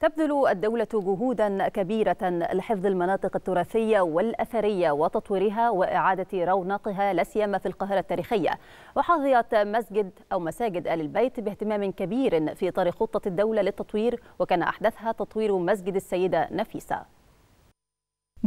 تبذل الدولة جهودا كبيرة لحفظ المناطق التراثية والأثرية وتطويرها وإعادة رونقها لاسيما في القاهرة التاريخية وحظيت مسجد أو مساجد آل البيت باهتمام كبير في إطار خطة الدولة للتطوير وكان أحدثها تطوير مسجد السيدة نفيسة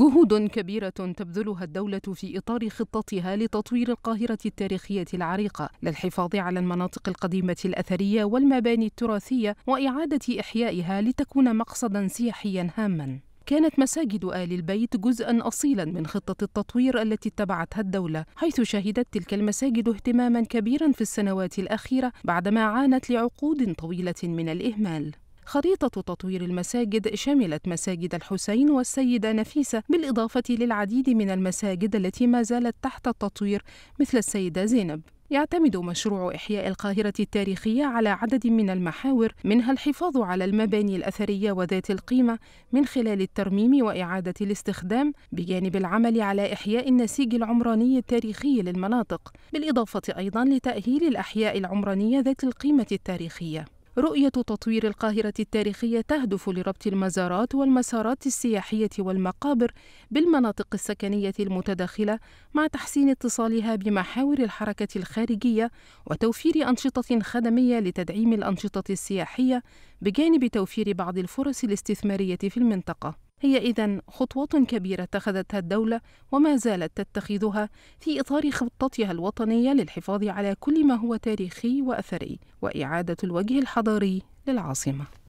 جهود كبيرة تبذلها الدولة في إطار خطتها لتطوير القاهرة التاريخية العريقة للحفاظ على المناطق القديمة الأثرية والمباني التراثية وإعادة إحيائها لتكون مقصدا سياحيا هاما كانت مساجد آل البيت جزءا أصيلا من خطة التطوير التي اتبعتها الدولة، حيث شهدت تلك المساجد اهتماما كبيرا في السنوات الأخيرة بعدما عانت لعقود طويلة من الإهمال. خريطة تطوير المساجد شملت مساجد الحسين والسيدة نفيسة بالإضافة للعديد من المساجد التي ما زالت تحت التطوير مثل السيدة زينب يعتمد مشروع إحياء القاهرة التاريخية على عدد من المحاور منها الحفاظ على المباني الأثرية وذات القيمة من خلال الترميم وإعادة الاستخدام بجانب العمل على إحياء النسيج العمراني التاريخي للمناطق بالإضافة أيضا لتأهيل الأحياء العمرانية ذات القيمة التاريخية رؤية تطوير القاهرة التاريخية تهدف لربط المزارات والمسارات السياحية والمقابر بالمناطق السكنية المتداخلة مع تحسين اتصالها بمحاور الحركة الخارجية وتوفير أنشطة خدمية لتدعيم الأنشطة السياحية بجانب توفير بعض الفرص الاستثمارية في المنطقة. هي إذن خطوة كبيرة اتخذتها الدولة وما زالت تتخذها في إطار خطتها الوطنية للحفاظ على كل ما هو تاريخي وأثري وإعادة الوجه الحضاري للعاصمة